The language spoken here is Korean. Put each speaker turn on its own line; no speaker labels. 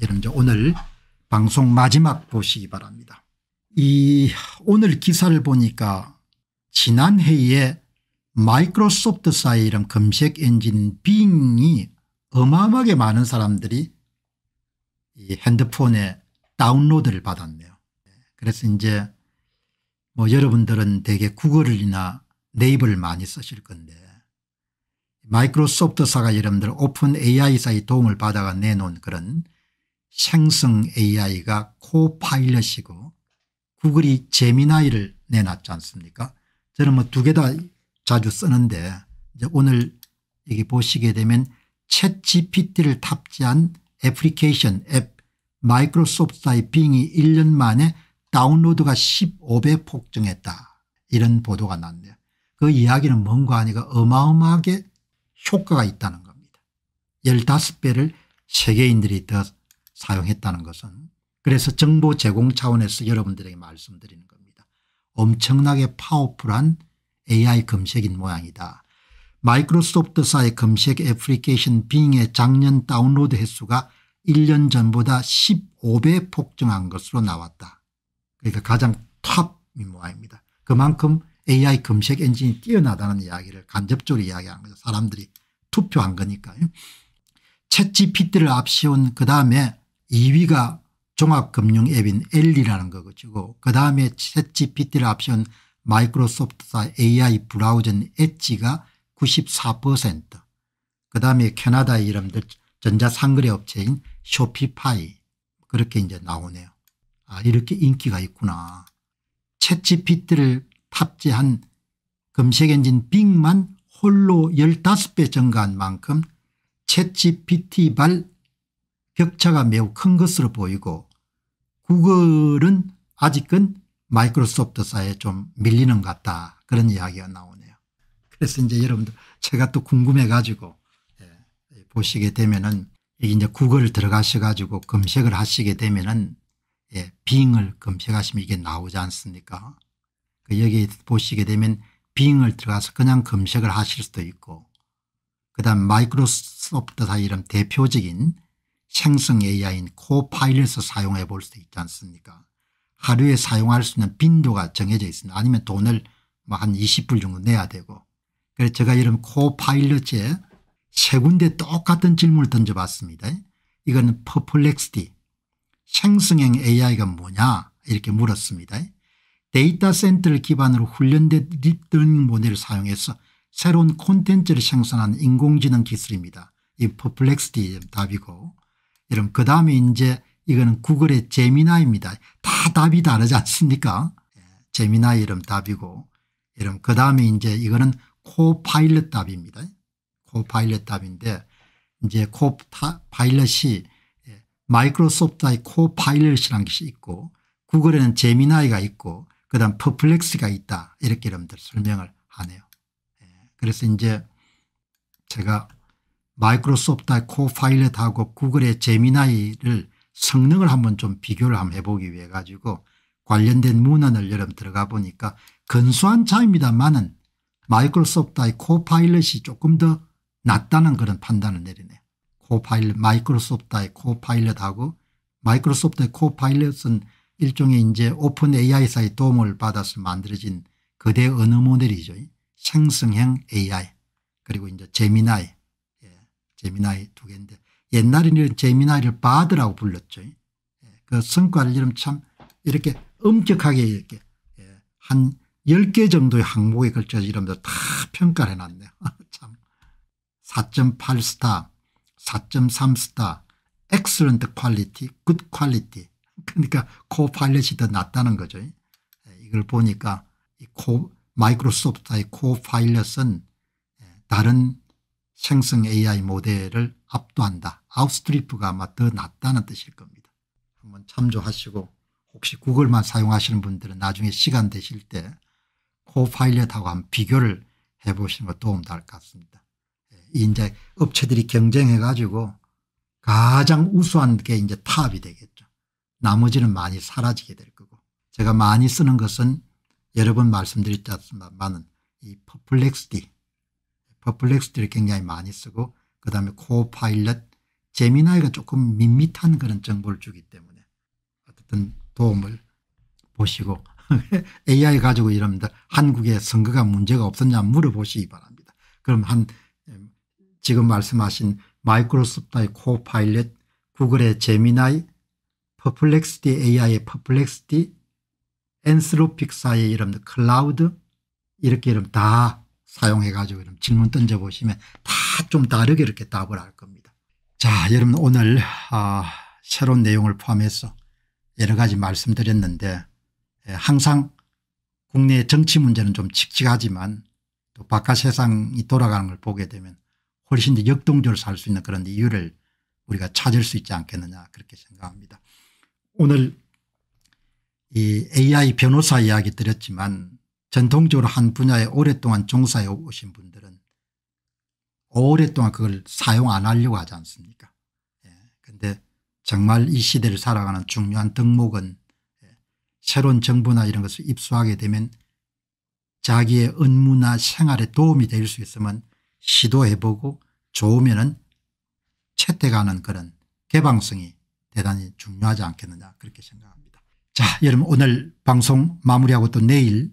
여러분 오늘 방송 마지막 보시기 바랍니다. 이 오늘 기사를 보니까 지난해에 마이크로소프트사의 이런 검색 엔진 빙이 어마어마하게 많은 사람들이 핸드폰에 다운로드를 받았네요. 그래서 이제 뭐 여러분들은 대개 구글이나 네이버를 많이 쓰실 건데 마이크로소프트사가 여러분들 오픈 AI사의 도움을 받아가 내놓은 그런 생성 AI가 코파일럿이고 구글이 제미나이를 내놨지 않습니까 저는 뭐 두 개 다 자주 쓰는데 이제 오늘 여기 보시게 되면 챗 gpt를 탑재한 애플리케이션 앱 마이크로소프트의 빙이 1년 만에 다운로드가 15배 폭증했다 이런 보도가 났네요. 그 이야기는 뭔가 아니가 어마어마하게 효과가 있다는 겁니다. 15배를 세계인들이 더 사용했다는 것은 그래서 정보 제공 차원에서 여러분들에게 말씀드리는 겁니다. 엄청나게 파워풀한 AI 검색인 모양이다. 마이크로소프트사의 검색 애플리케이션 빙의 작년 다운로드 횟수가 1년 전보다 15배 폭증한 것으로 나왔다. 그러니까 가장 탑인 모양입니다. 그만큼 AI 검색 엔진이 뛰어나다는 이야기를 간접적으로 이야기한 거죠. 사람들이 투표한 거니까요. 챗GPT를 앞세운 그 다음에 2위가 종합금융 앱인 엘리라는 거고 그다음에 챗 g 피 t 를 합친 마이크로소프트사 AI 브라우저 엣지가 94% 그다음에 캐나다 의 이름들 전자상거래 업체인 쇼피파이 그렇게 이제 나오네요. 아 이렇게 인기가 있구나. 채 g 피트를 탑재한 검색엔진 빅만 홀로 15배 증가한 만큼 채 g 피 t 발 격차가 매우 큰 것으로 보이고 구글은 아직은 마이크로소프트사에 좀 밀리는 것 같다 그런 이야기가 나오네요. 그래서 이제 여러분들 제가 또 궁금해 가지고 예, 보시게 되면은 이제 구글 들어가셔 가지고 검색을 하시게 되면은 예, 빙을 검색하시면 이게 나오지 않습니까 그 여기 보시게 되면 빙을 들어가서 그냥 검색을 하실 수도 있고 그 다음 마이크로소프트사 이름 대표적인 생성 AI인 코파일에서 사용해 볼 수 있지 않습니까 하루에 사용할 수 있는 빈도가 정해져 있습니다. 아니면 돈을 뭐한 20불 정도 내야 되고 그래서 제가 이런 코파일럿에 세 군데 똑같은 질문을 던져봤습니다. 이거는 퍼플렉스티 생성형 AI가 뭐냐 이렇게 물었습니다. 데이터 센터를 기반으로 훈련된 립러닝 모델을 사용해서 새로운 콘텐츠를 생성한 인공지능 기술입니다. 이 퍼플렉스티 답이고 여러분 그 다음에 이제 이거는 구글의 제미나입니다. 다 답이 다르지 않습니까? 예, 제미나 이름 답이고 여러분 그 다음에 이제 이거는 코파일럿 답입니다. 코파일럿 답인데 이제 코파일럿이 예, 마이크로소프트의 코파일럿이라는 것이 있고 구글에는 제미나이가 있고 그다음 퍼플렉스가 있다 이렇게 여러분들 설명을 하네요. 예, 그래서 이제 제가 마이크로소프트의 코파일럿하고 구글의 제미나이를 성능을 한번 좀 비교를 한번 해보기 위해 가지고 관련된 문헌을 여름 들어가 보니까 근소한 차이입니다만은 마이크로소프트의 코파일럿이 조금 더 낫다는 그런 판단을 내리네요. 코파일 마이크로소프트의 코파일럿하고 마이크로소프트의 코파일럿은 일종의 이제 오픈 AI사의 도움을 받아서 만들어진 거대 언어 모델이죠. 생성형 AI 그리고 이제 제미나이 제미나이 두 개인데 옛날에는 제미나이를 바드라고 불렀죠. 예. 그 성과를 이름 참 이렇게 엄격하게 이렇게 예, 한 10개 정도의 항목에 걸쳐서 이름들 다 평가를 해놨네요. 참. 4.8 스타, 4.3 스타, excellent q u 그러니까 코파일럿이 더 낫다는 거죠. 예, 이걸 보니까 이 코, 마이크로소프트의 코파일럿은 다른 생성 AI 모델을 압도한다. 아웃스트리프가 아마 더 낫다는 뜻일 겁니다. 한번 참조하시고 혹시 구글만 사용하시는 분들은 나중에 시간 되실 때 코파일럿하고 한 비교를 해보시는 것 도움 될것 같습니다. 예, 이제 업체들이 경쟁해가지고 가장 우수한 게 이제 탑이 되겠죠. 나머지는 많이 사라지게 될 거고 제가 많이 쓰는 것은 여러 번 말씀드렸지 않습니다만 이 퍼플렉스티 퍼플렉스들를 그 굉장히 많이 쓰고 그다음에 코파일럿 재미나이가 조금 밋밋한 그런 정보를 주기 때문에 어떤 도움을 보시고 AI 가지고 이럽니다. 한국의 선거가 문제가 없었냐 물어보시기 바랍니다. 그럼 한 음, 지금 말씀하신 마이크로소프트의 코파일럿 구글의 제미나이 퍼플렉스티 AI의 퍼플렉스티 엔스로픽사의 이름 들 클라우드 이렇게 이름 다 사용해 가지고 질문 던져 보시면 다 좀 다르게 이렇게 답을 할 겁니다. 자 여러분 오늘 아, 새로운 내용을 포함해서 여러 가지 말씀드렸는데 예, 항상 국내 정치 문제는 좀 칙칙하지만 또 바깥 세상이 돌아가는 걸 보게 되면 훨씬 더 역동적으로 살 수 있는 그런 이유를 우리가 찾을 수 있지 않겠느냐 그렇게 생각합니다. 오늘 이 AI 변호사 이야기 드렸지만 전통적으로 한 분야에 오랫동안 종사해 오신 분들은 오랫동안 그걸 사용 안 하려고 하지 않습니까 그런데 예. 정말 이 시대를 살아가는 중요한 덕목은 예, 새로운 정보나 이런 것을 입수하게 되면 자기의 은무나 생활에 도움이 될 수 있으면 시도해보고 좋으면 은 채택하는 그런 개방성이 대단히 중요하지 않겠느냐 그렇게 생각합니다. 자 여러분 오늘 방송 마무리하고 또 내일